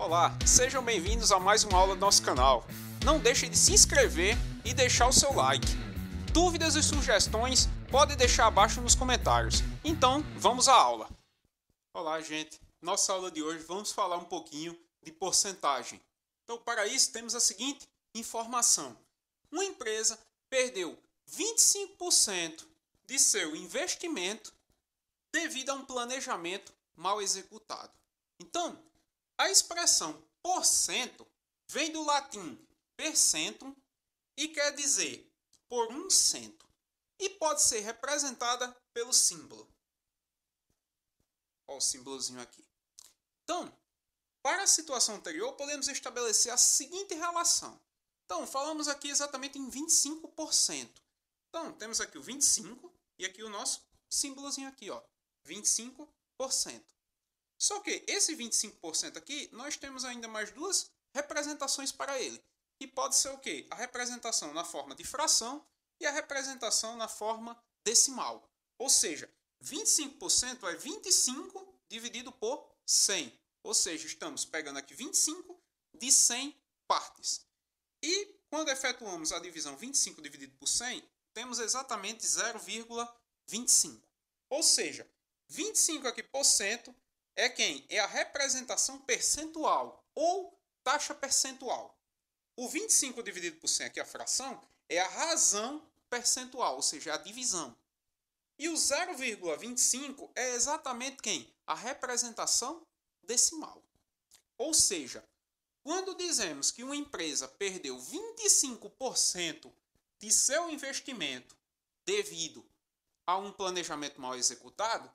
Olá, sejam bem-vindos a mais uma aula do nosso canal. Não deixe de se inscrever e deixar o seu like. Dúvidas e sugestões podem deixar abaixo nos comentários. Então, vamos à aula. Olá, gente. Nossa aula de hoje vamos falar um pouquinho de porcentagem. Então, para isso, temos a seguinte informação. Uma empresa perdeu 25% de seu investimento devido a um planejamento mal executado. Então, a expressão por cento vem do latim percentum e quer dizer por um cento e pode ser representada pelo símbolo. Olha o símbolozinho aqui. Então, para a situação anterior, podemos estabelecer a seguinte relação. Então, falamos aqui exatamente em 25%. Então, temos aqui o 25 e aqui o nosso símbolozinho aqui, ó, 25%. Só que esse 25% aqui, nós temos ainda mais duas representações para ele. E pode ser o quê? A representação na forma de fração e a representação na forma decimal. Ou seja, 25% é 25 dividido por 100. Ou seja, estamos pegando aqui 25 de 100 partes. E quando efetuamos a divisão 25 dividido por 100, temos exatamente 0,25. Ou seja, 25 aqui por cento é quem? É a representação percentual ou taxa percentual. O 25 dividido por 100, que é a fração, é a razão percentual, ou seja, é a divisão. E o 0,25 é exatamente quem? A representação decimal. Ou seja, quando dizemos que uma empresa perdeu 25% de seu investimento devido a um planejamento mal executado,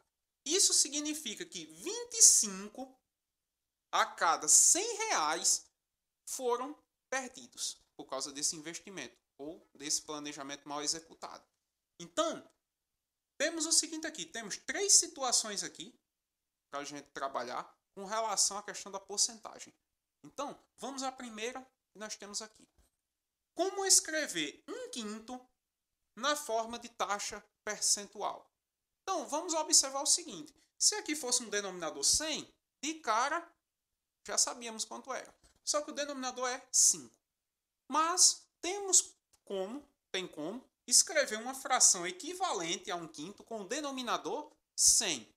isso significa que 25 a cada 100 reais foram perdidos por causa desse investimento ou desse planejamento mal executado. Então, temos o seguinte aqui, temos três situações aqui para a gente trabalhar com relação à questão da porcentagem. Então, vamos à primeira que nós temos aqui. Como escrever um quinto na forma de taxa percentual? Então, vamos observar o seguinte. Se aqui fosse um denominador 100, de cara, já sabíamos quanto era. Só que o denominador é 5. Mas temos como, tem como, escrever uma fração equivalente a um quinto com o denominador 100.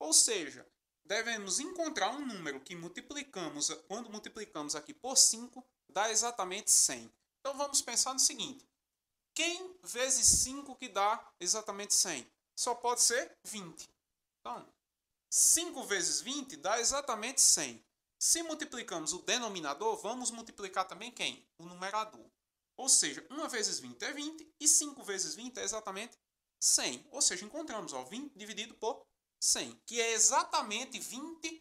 Ou seja, devemos encontrar um número que multiplicamos, quando multiplicamos aqui por 5, dá exatamente 100. Então vamos pensar no seguinte: quem vezes 5 que dá exatamente 100? só pode ser 20. Então, 5 vezes 20 dá exatamente 100. Se multiplicamos o denominador, vamos multiplicar também quem? O numerador. Ou seja, 1 vezes 20 é 20 e 5 vezes 20 é exatamente 100. Ou seja, encontramos ó, 20 dividido por 100, que é exatamente 20%.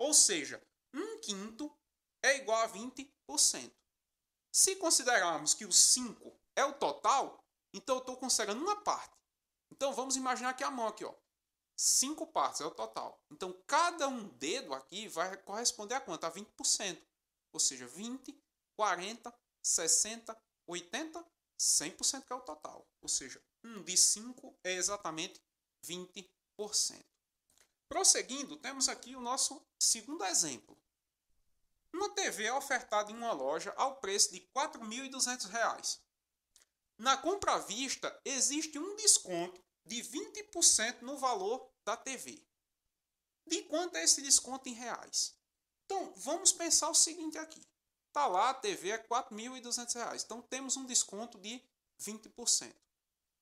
Ou seja, 1 quinto é igual a 20%. Se considerarmos que o 5 é o total, então eu estou considerando uma parte. Então vamos imaginar que é a mão aqui, ó, cinco partes é o total. Então cada um dedo aqui vai corresponder a quanto? A 20%. Ou seja, 20, 40, 60, 80, 100% que é o total. Ou seja, 1 de 5 é exatamente 20%. Prosseguindo, temos aqui o nosso segundo exemplo. Uma TV é ofertada em uma loja ao preço de R$ 4.200. Na compra à vista, existe um desconto de 20% no valor da TV. De quanto é esse desconto em reais? Então, vamos pensar o seguinte aqui. Está lá, a TV é R$ 4.200. Então, temos um desconto de 20%.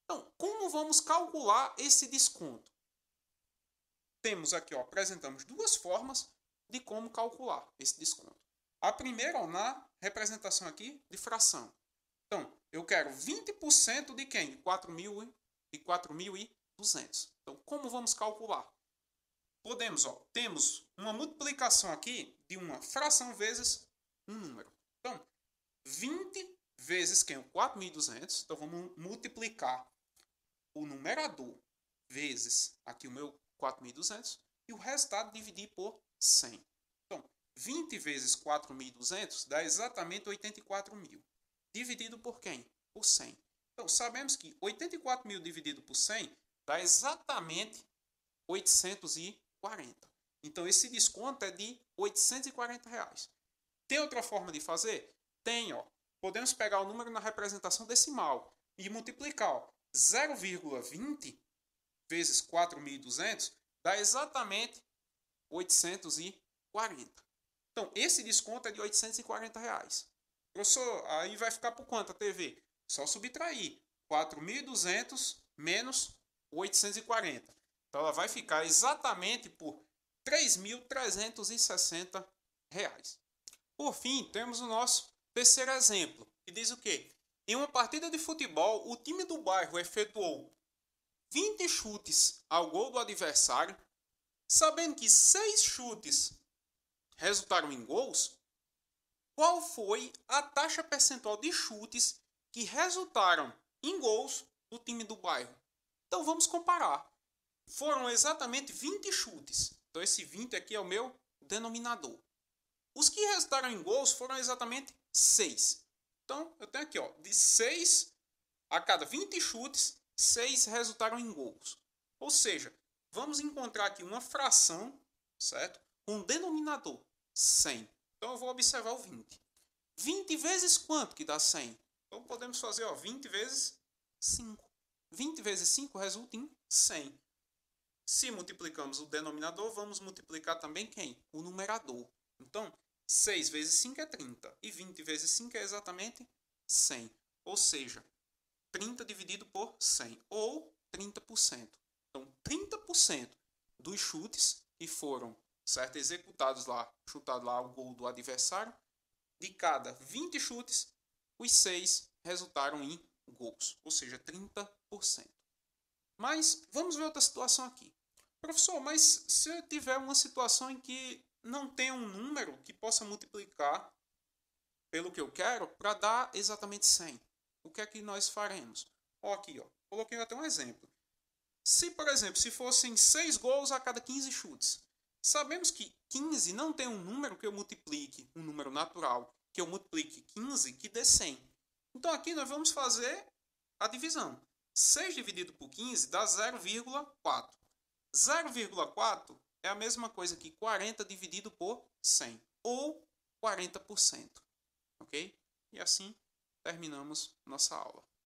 Então, como vamos calcular esse desconto? Temos aqui, ó, apresentamos duas formas de como calcular esse desconto. A primeira, ó, na representação aqui de fração. Então, eu quero 20% de quem? De 4.200. Então, como vamos calcular? Podemos, ó, temos uma multiplicação aqui de uma fração vezes um número. Então, 20 vezes quem? 4.200. Então, vamos multiplicar o numerador vezes aqui o meu 4.200 e o resultado dividir por 100. Então, 20 vezes 4.200 dá exatamente 84 mil dividido por quem? Por 100. Então, sabemos que 84 mil dividido por 100 dá exatamente 840. Então, esse desconto é de 840 reais. Tem outra forma de fazer? Tem, ó. Podemos pegar o número na representação decimal e multiplicar 0,20 vezes 4.200 dá exatamente 840. Então, esse desconto é de 840 reais. Professor, aí vai ficar por quanto a TV? Só subtrair 4.200 menos 840. Então ela vai ficar exatamente por R$ 3.360. Por fim, temos o nosso terceiro exemplo, que diz o quê? Em uma partida de futebol, o time do bairro efetuou 20 chutes ao gol do adversário, sabendo que 6 chutes resultaram em gols, qual foi a taxa percentual de chutes que resultaram em gols do time do bairro. Então vamos comparar. Foram exatamente 20 chutes. Então esse 20 aqui é o meu denominador. Os que resultaram em gols foram exatamente 6. Então eu tenho aqui, ó, de 6 a cada 20 chutes, 6 resultaram em gols. Ou seja, vamos encontrar aqui uma fração, certo? Um denominador 100. Então eu vou observar o 20. 20 vezes quanto que dá 100? Então podemos fazer ó, 20 vezes 5. 20 vezes 5 resulta em 100. Se multiplicamos o denominador, vamos multiplicar também quem? O numerador. Então, 6 vezes 5 é 30. E 20 vezes 5 é exatamente 100. Ou seja, 30 dividido por 100. Ou 30%. Então, 30% dos chutes que foram certo? Executados lá, chutado lá o gol do adversário. De cada 20 chutes, os 6 resultaram em gols, ou seja, 30%. Mas vamos ver outra situação aqui. Professor, mas se eu tiver uma situação em que não tem um número que possa multiplicar pelo que eu quero para dar exatamente 100, o que é que nós faremos? Ó, aqui, ó, coloquei até um exemplo. Se, por exemplo, se fossem 6 gols a cada 15 chutes, Sabemos que 15 não tem um número que eu multiplique, um número natural, que eu multiplique 15 que dê 100. Então aqui nós vamos fazer a divisão. 6 dividido por 15 dá 0,4. 0,4 é a mesma coisa que 40 dividido por 100, ou 40%. Ok? E assim terminamos nossa aula.